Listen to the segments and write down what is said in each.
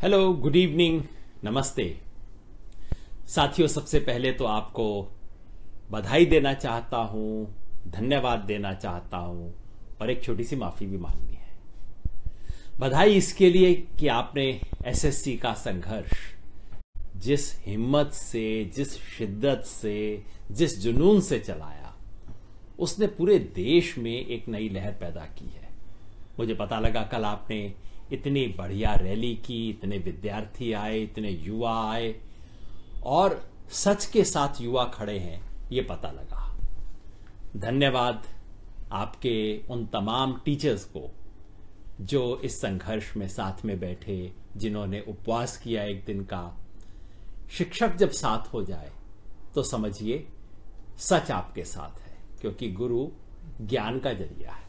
hello good evening नमस्ते साथियों सबसे पहले तो आपको बधाई देना चाहता हूं धन्यवाद देना चाहता हूं और एक छोटी सी माफी भी मांगनी है बधाई इसके लिए कि आपने एसएससी का संघर्ष जिस हिम्मत से जिस शिद्दत से जिस जुनून से चलाया उसने पूरे देश में एक नई लहर पैदा की है मुझे पता लगा कल आपने इतनी बढ़िया रैली की इतने विद्यार्थी आए इतने युवा आए और सच के साथ युवा खड़े हैं ये पता लगा धन्यवाद आपके उन तमाम टीचर्स को जो इस संघर्ष में साथ में बैठे जिन्होंने उपवास किया एक दिन का शिक्षक जब साथ हो जाए तो समझिए सच आपके साथ है क्योंकि गुरु ज्ञान का जरिया है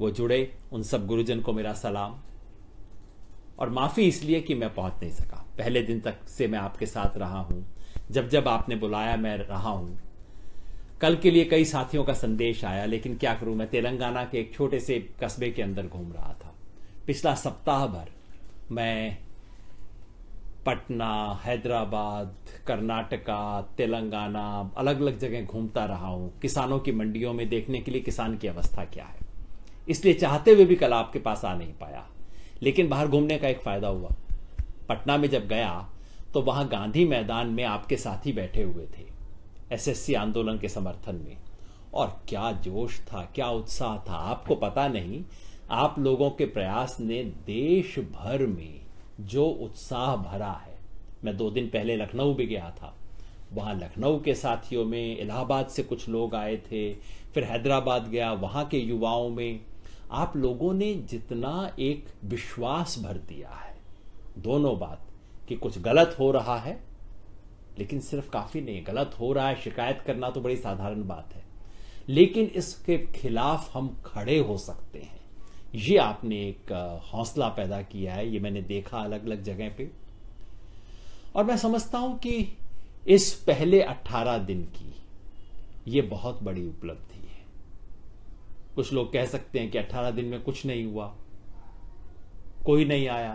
वो जुड़े उन सब गुरुजन को मेरा सलाम और माफ़ी इसलिए कि मैं पहुंच नहीं सका पहले दिन तक से मैं आपके साथ रहा हूं जब जब आपने बुलाया मैं रहा हूं कल के लिए कई साथियों का संदेश आया लेकिन क्या करूं मैं तेलंगाना के एक छोटे से कस्बे के अंदर घूम रहा था पिछला सप्ताह भर मैं पटना हैदराबाद कर्नाटका तेलंगाना अलग अलग जगह घूमता रहा हूं किसानों की मंडियों में देखने के लिए किसान की अवस्था क्या है इसलिए चाहते हुए भी कल आपके पास आ नहीं पाया लेकिन बाहर घूमने का एक फ़ायदा हुआ पटना में जब गया तो वहां गांधी मैदान में आपके साथी बैठे हुए थे एसएससी आंदोलन के समर्थन में और क्या जोश था क्या उत्साह था आपको पता नहीं आप लोगों के प्रयास ने देश भर में जो उत्साह भरा है मैं दो दिन पहले लखनऊ भी गया था वहां लखनऊ के साथियों में इलाहाबाद से कुछ लोग आए थे फिर हैदराबाद गया वहां के युवाओं में आप लोगों ने जितना एक विश्वास भर दिया है दोनों बात कि कुछ गलत हो रहा है लेकिन सिर्फ काफी नहीं गलत हो रहा है शिकायत करना तो बड़ी साधारण बात है लेकिन इसके खिलाफ हम खड़े हो सकते हैं ये आपने एक हौसला पैदा किया है ये मैंने देखा अलग अलग जगह पे और मैं समझता हूं कि इस पहले 18 दिन की ये बहुत बड़ी उपलब्धि कुछ लोग कह सकते हैं कि 18 दिन में कुछ नहीं हुआ कोई नहीं आया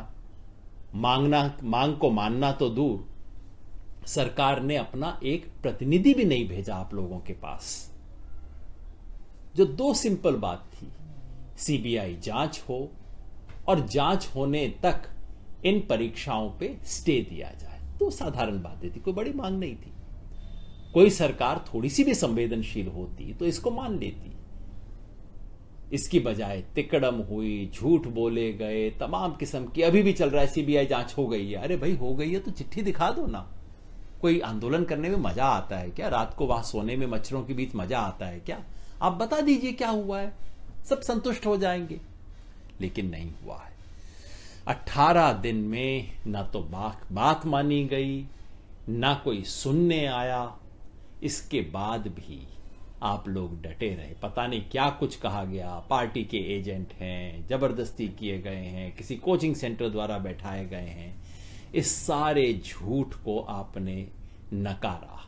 मांगना मांग को मानना तो दूर सरकार ने अपना एक प्रतिनिधि भी नहीं भेजा आप लोगों के पास जो दो सिंपल बात थी सीबीआई जांच हो और जांच होने तक इन परीक्षाओं पे स्टे दिया जाए तो साधारण बातें थी कोई बड़ी मांग नहीं थी कोई सरकार थोड़ी सी भी संवेदनशील होती तो इसको मान लेती इसकी बजाय तिकड़म हुई झूठ बोले गए तमाम किस्म की अभी भी चल रहा है सीबीआई जांच हो गई है अरे भाई हो गई है तो चिट्ठी दिखा दो ना कोई आंदोलन करने में मजा आता है क्या रात को वहां सोने में मच्छरों के बीच मजा आता है क्या आप बता दीजिए क्या हुआ है सब संतुष्ट हो जाएंगे लेकिन नहीं हुआ है अट्ठारह दिन में ना तो बात बात मानी गई ना कोई सुनने आया इसके बाद भी आप लोग डटे रहे पता नहीं क्या कुछ कहा गया पार्टी के एजेंट हैं जबरदस्ती किए गए हैं किसी कोचिंग सेंटर द्वारा बैठाए गए हैं इस सारे झूठ को आपने नकारा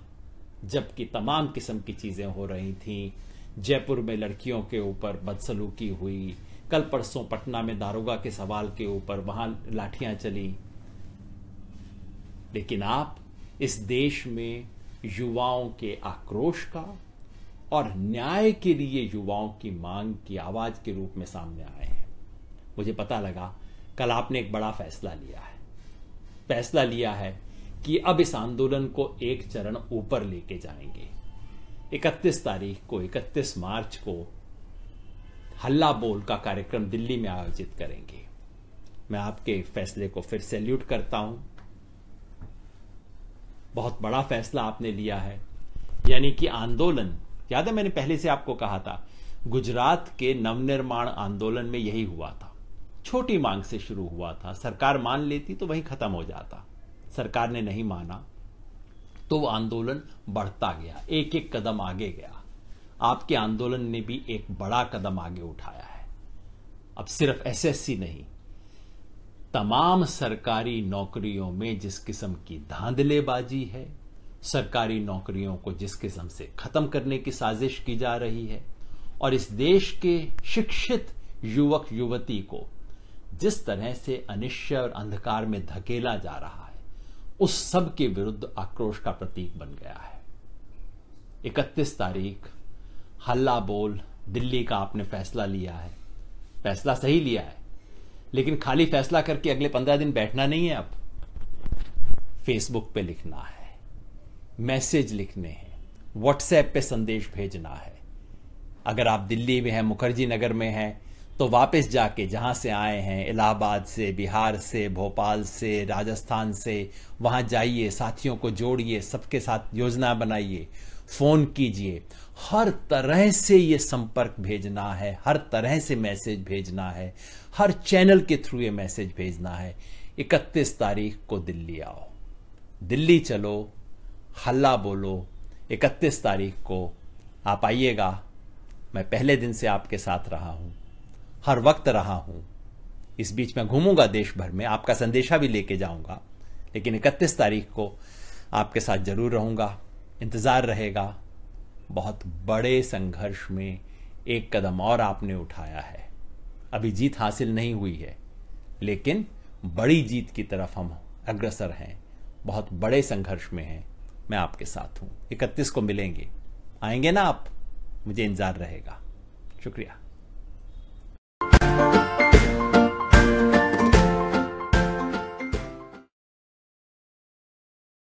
जबकि तमाम किस्म की चीज़ें हो रही थी जयपुर में लड़कियों के ऊपर बदसलूकी हुई कल परसों पटना में दारोगा के सवाल के ऊपर वहां लाठियां चली लेकिन आप इस देश में युवाओं के आक्रोश का और न्याय के लिए युवाओं की मांग की आवाज के रूप में सामने आए हैं मुझे पता लगा कल आपने एक बड़ा फैसला लिया है फैसला लिया है कि अब इस आंदोलन को एक चरण ऊपर लेके जाएंगे 31 तारीख को 31 मार्च को हल्ला बोल का कार्यक्रम दिल्ली में आयोजित करेंगे मैं आपके फैसले को फिर सैल्यूट करता हूं बहुत बड़ा फैसला आपने लिया है यानी कि आंदोलन याद है मैंने पहले से आपको कहा था गुजरात के नवनिर्माण आंदोलन में यही हुआ था छोटी मांग से शुरू हुआ था सरकार मान लेती तो वही खत्म हो जाता सरकार ने नहीं माना तो आंदोलन बढ़ता गया एक एक कदम आगे गया आपके आंदोलन ने भी एक बड़ा कदम आगे उठाया है अब सिर्फ एसएससी नहीं तमाम सरकारी नौकरियों में जिस किस्म की धांधलेबाजी है सरकारी नौकरियों को जिस किस्म से खत्म करने की साजिश की जा रही है और इस देश के शिक्षित युवक युवती को जिस तरह से अनिश्चय और अंधकार में धकेला जा रहा है उस सब के विरुद्ध आक्रोश का प्रतीक बन गया है 31 तारीख हल्ला बोल दिल्ली का आपने फैसला लिया है फैसला सही लिया है लेकिन खाली फैसला करके अगले पंद्रह दिन बैठना नहीं है अब फेसबुक पे लिखना है मैसेज लिखने हैं व्हाट्सएप पे संदेश भेजना है अगर आप दिल्ली में हैं मुखर्जी नगर में हैं तो वापस जाके जहाँ से आए हैं इलाहाबाद से बिहार से भोपाल से राजस्थान से वहाँ जाइए साथियों को जोड़िए सबके साथ योजना बनाइए फ़ोन कीजिए हर तरह से ये संपर्क भेजना है हर तरह से मैसेज भेजना है हर चैनल के थ्रू ये मैसेज भेजना है इकतीस तारीख को दिल्ली आओ दिल्ली चलो हल्ला बोलो इकतीस तारीख को आप आइएगा मैं पहले दिन से आपके साथ रहा हूं हर वक्त रहा हूं इस बीच में घूमूंगा देश भर में आपका संदेशा भी लेके जाऊंगा लेकिन इकतीस तारीख को आपके साथ जरूर रहूंगा इंतज़ार रहेगा बहुत बड़े संघर्ष में एक कदम और आपने उठाया है अभी जीत हासिल नहीं हुई है लेकिन बड़ी जीत की तरफ हम अग्रसर हैं बहुत बड़े संघर्ष में हैं मैं आपके साथ हूं इकतीस को मिलेंगे आएंगे ना आप मुझे इंतज़ार रहेगा शुक्रिया